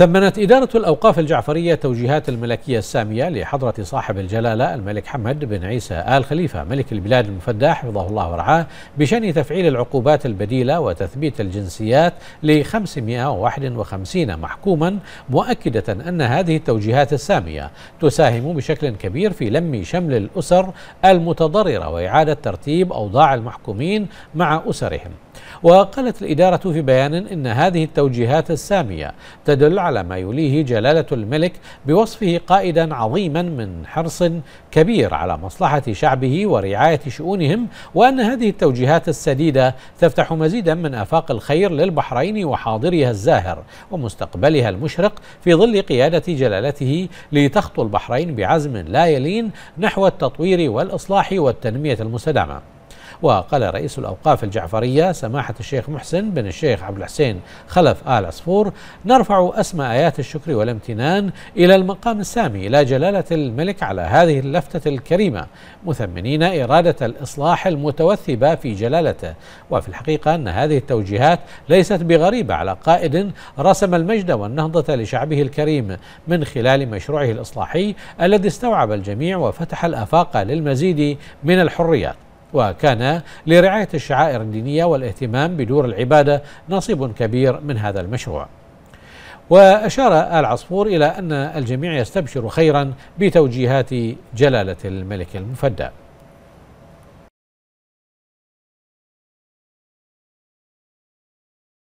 ثمنت إدارة الأوقاف الجعفرية توجيهات الملكية السامية لحضرة صاحب الجلالة الملك حمد بن عيسى آل خليفة ملك البلاد المفدى حفظه الله ورعاه بشأن تفعيل العقوبات البديلة وتثبيت الجنسيات ل 551 محكوما مؤكدة أن هذه التوجيهات السامية تساهم بشكل كبير في لم شمل الأسر المتضررة وإعادة ترتيب أوضاع المحكومين مع أسرهم وقالت الإدارة في بيان إن هذه التوجيهات السامية تدل على ما يليه جلالة الملك بوصفه قائدا عظيما من حرص كبير على مصلحة شعبه ورعاية شؤونهم وأن هذه التوجيهات السديدة تفتح مزيدا من آفاق الخير للبحرين وحاضرها الزاهر ومستقبلها المشرق في ظل قيادة جلالته لتخطو البحرين بعزم لا يلين نحو التطوير والإصلاح والتنمية المستدامة وقال رئيس الأوقاف الجعفرية سماحة الشيخ محسن بن الشيخ عبد الحسين خلف آل عصفور نرفع أسمى آيات الشكر والامتنان إلى المقام السامي إلى جلالة الملك على هذه اللفتة الكريمة مثمنين إرادة الإصلاح المتوثبة في جلالته وفي الحقيقة أن هذه التوجيهات ليست بغريبة على قائد رسم المجد والنهضة لشعبه الكريم من خلال مشروعه الإصلاحي الذي استوعب الجميع وفتح الآفاق للمزيد من الحريات وكان لرعاية الشعائر الدينية والاهتمام بدور العبادة نصيب كبير من هذا المشروع وأشار آل عصفور إلى أن الجميع يستبشر خيرا بتوجيهات جلالة الملك المفدى